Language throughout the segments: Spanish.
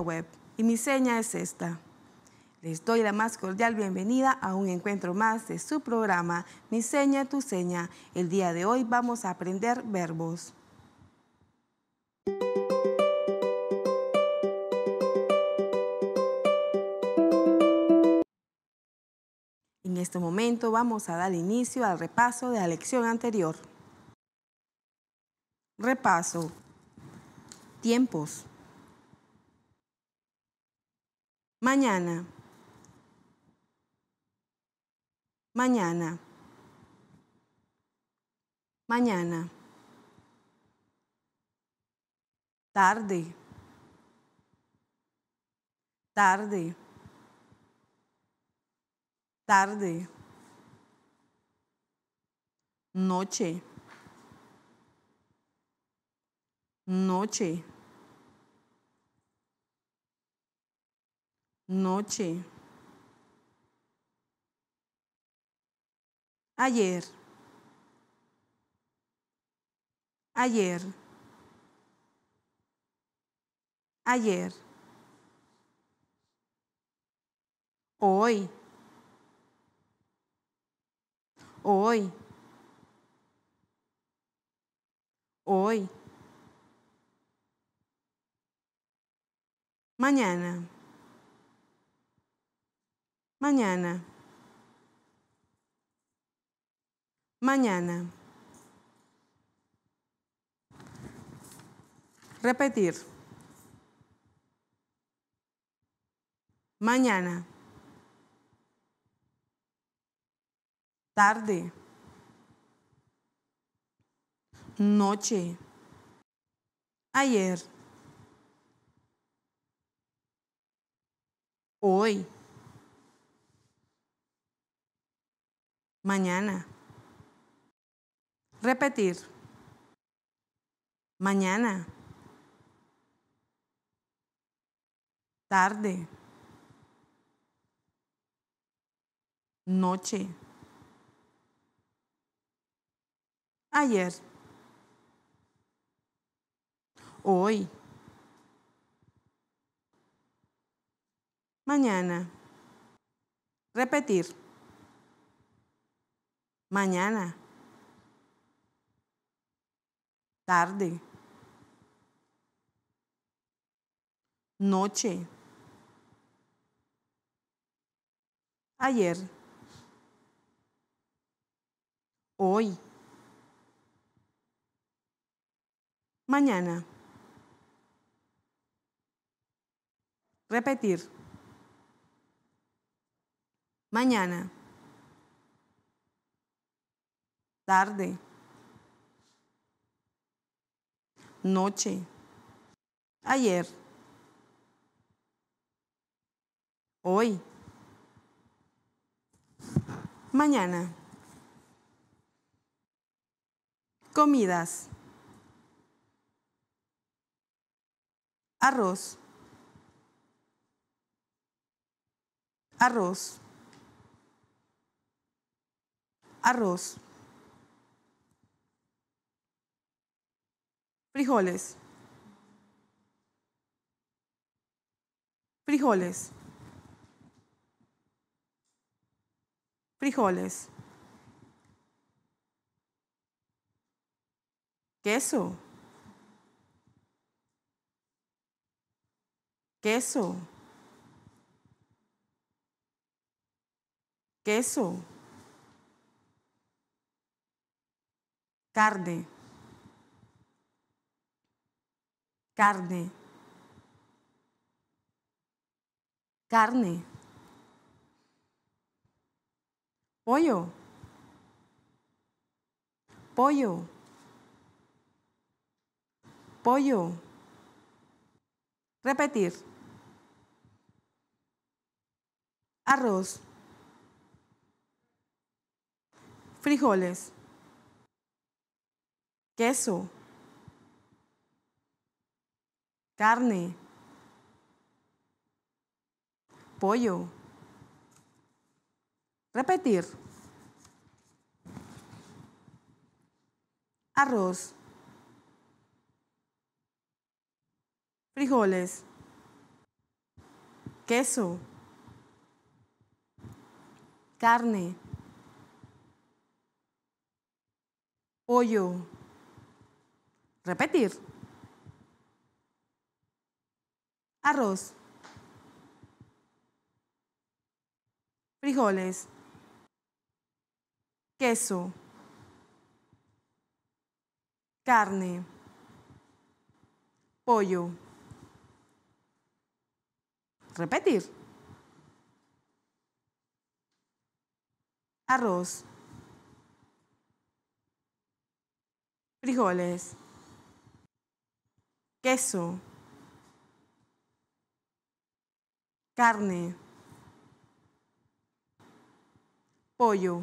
web. Y mi seña es esta. Les doy la más cordial bienvenida a un encuentro más de su programa, Mi seña, tu seña. El día de hoy vamos a aprender verbos. En este momento vamos a dar inicio al repaso de la lección anterior. Repaso. Tiempos. Mañana. Mañana. Mañana. Tarde. Tarde. Tarde. Noche. Noche. noche, ayer, ayer, ayer, hoy, hoy, hoy, mañana mañana, mañana. Repetir. Mañana. Tarde. Noche. Ayer. Hoy. mañana. Repetir, mañana. Tarde. Noche. Ayer. Hoy. Mañana. Repetir mañana, tarde, noche, ayer, hoy, mañana. Repetir. Mañana tarde, noche, ayer, hoy, mañana, comidas, arroz, arroz, arroz Frijoles. Frijoles. Frijoles. Queso. Queso. Queso. Carne. carne. Carne. Pollo. Pollo. Pollo. Repetir. Arroz. Frijoles. Queso carne, pollo. Repetir. Arroz. Frijoles. Queso. Carne. Pollo. Repetir. Arroz. Frijoles. Queso. Carne. Pollo. Repetir. Arroz. Frijoles. Queso carne, pollo.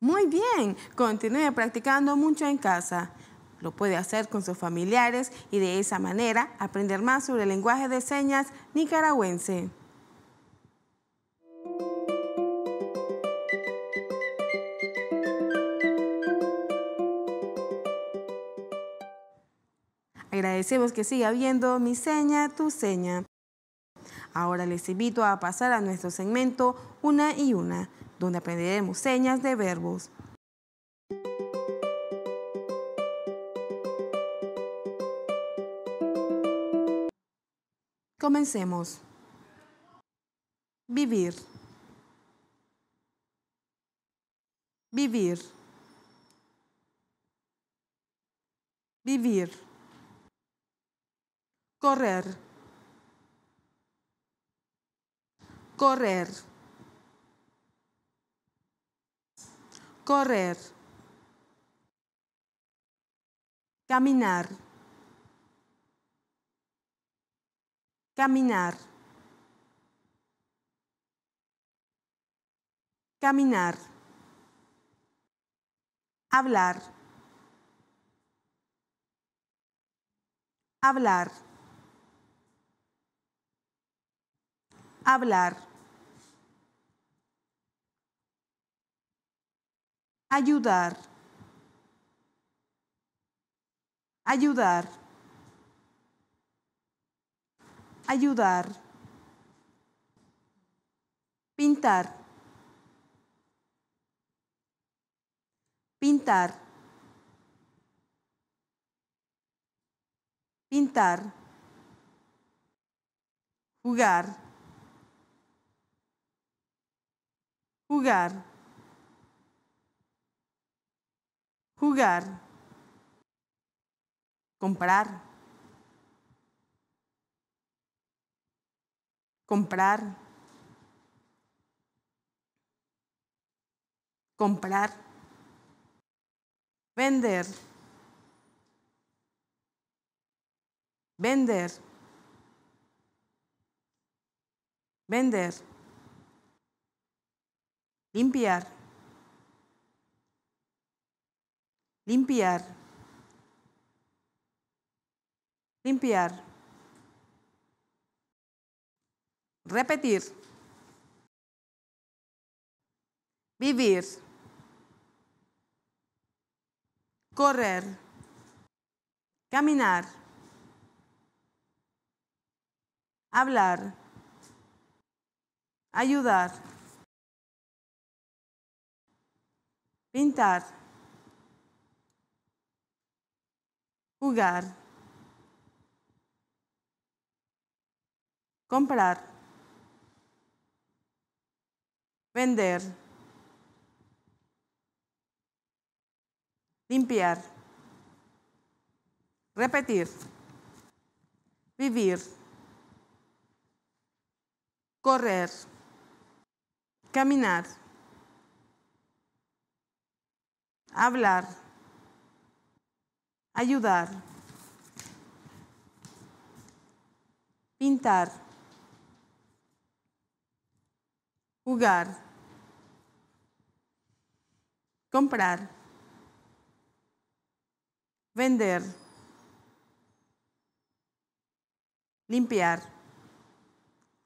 Muy bien, continúe practicando mucho en casa. Lo puede hacer con sus familiares y de esa manera aprender más sobre el lenguaje de señas nicaragüense. Agradecemos que siga viendo mi seña, tu seña. Ahora les invito a pasar a nuestro segmento Una y Una, donde aprenderemos señas de verbos. Comencemos. Vivir. Vivir. correr, correr, caminar, caminar, caminar, hablar, hablar hablar ayudar, ayudar, ayudar, pintar, pintar, pintar, jugar, jugar jugar, comprar, comprar, comprar, vender, vender, vender, limpiar limpiar, limpiar, repetir, vivir, correr, caminar, hablar, ayudar, pintar jugar, comprar, vender, limpiar, repetir, vivir, correr, caminar, hablar ayudar, pintar, jugar, comprar, vender, limpiar,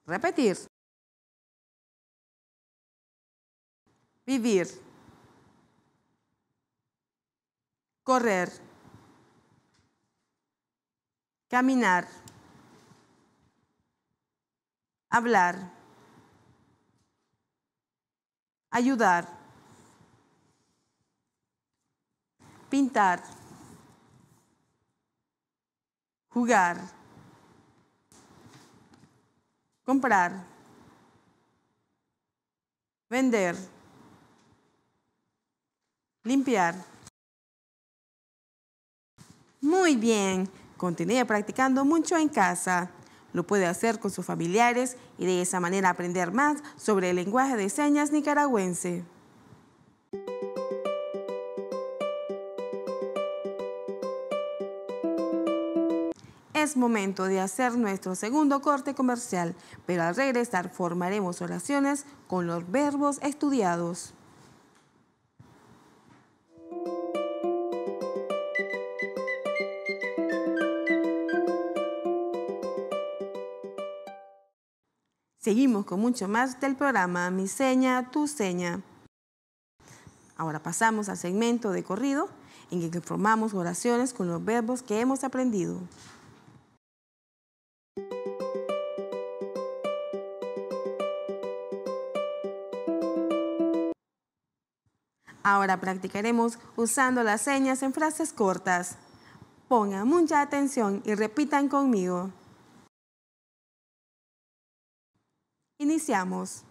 repetir, vivir, correr caminar, hablar, ayudar, pintar, jugar, comprar, vender, limpiar. Muy bien. Continúe practicando mucho en casa. Lo puede hacer con sus familiares y de esa manera aprender más sobre el lenguaje de señas nicaragüense. Es momento de hacer nuestro segundo corte comercial, pero al regresar formaremos oraciones con los verbos estudiados. Seguimos con mucho más del programa Mi seña, tu seña. Ahora pasamos al segmento de corrido en el que formamos oraciones con los verbos que hemos aprendido. Ahora practicaremos usando las señas en frases cortas. Pongan mucha atención y repitan conmigo. Iniciamos.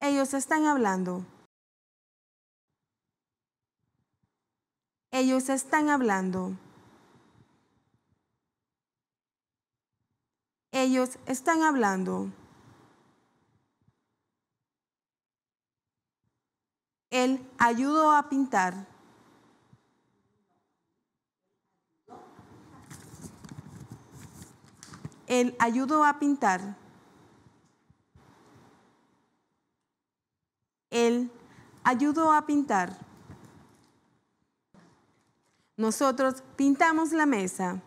Ellos están hablando. Ellos están hablando. Ellos están hablando. Él ayudó a pintar. Él ayudó a pintar, Él ayudó a pintar. Nosotros pintamos la mesa.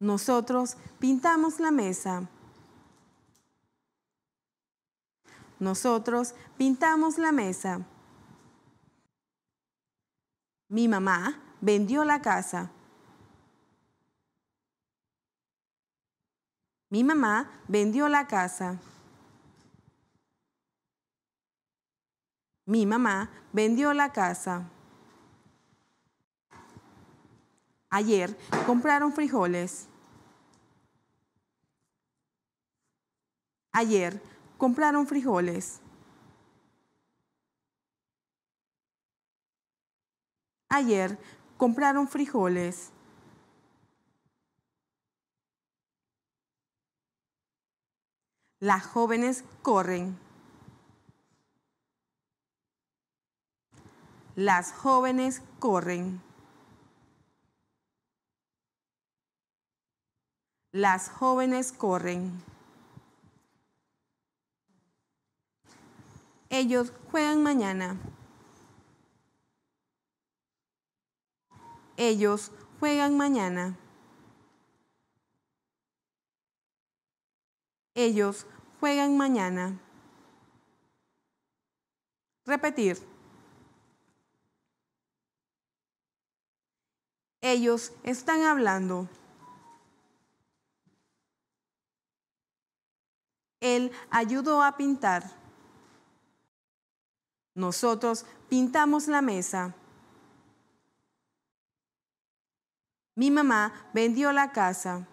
Nosotros pintamos la mesa. Nosotros pintamos la mesa. Mi mamá vendió la casa. Mi mamá vendió la casa. Mi mamá vendió la casa. Ayer compraron frijoles. Ayer compraron frijoles. Ayer compraron frijoles. Las jóvenes corren. Las jóvenes corren. Las jóvenes corren. Ellos juegan mañana. Ellos juegan mañana. Ellos juegan mañana. Repetir. Ellos están hablando. Él ayudó a pintar. Nosotros pintamos la mesa. Mi mamá vendió la casa.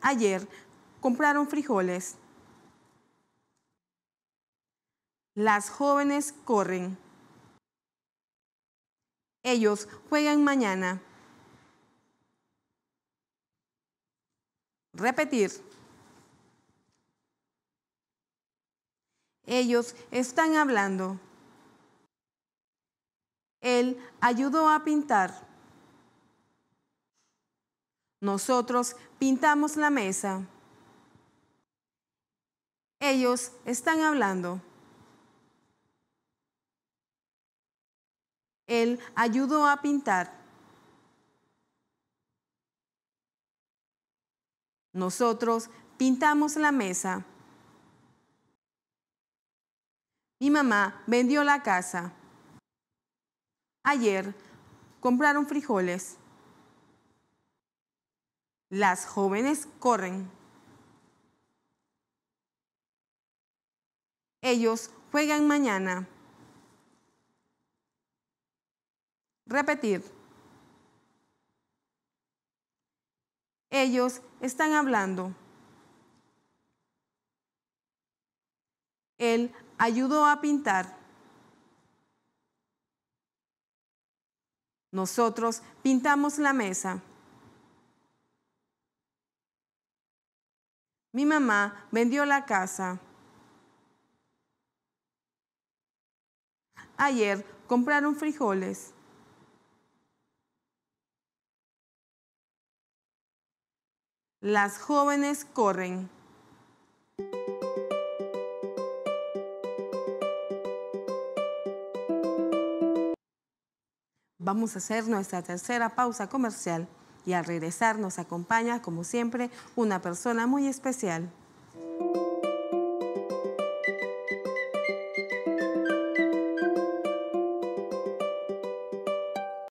Ayer compraron frijoles. Las jóvenes corren. Ellos juegan mañana. Repetir. Ellos están hablando. Él ayudó a pintar. Nosotros pintamos la mesa ellos están hablando. Él ayudó a pintar. Nosotros pintamos la mesa. Mi mamá vendió la casa. Ayer compraron frijoles. Las jóvenes corren. Ellos juegan mañana. Repetir. Ellos están hablando. Él ayudó a pintar. Nosotros pintamos la mesa. Mi mamá vendió la casa. Ayer compraron frijoles. Las jóvenes corren. Vamos a hacer nuestra tercera pausa comercial y al regresar nos acompaña, como siempre, una persona muy especial.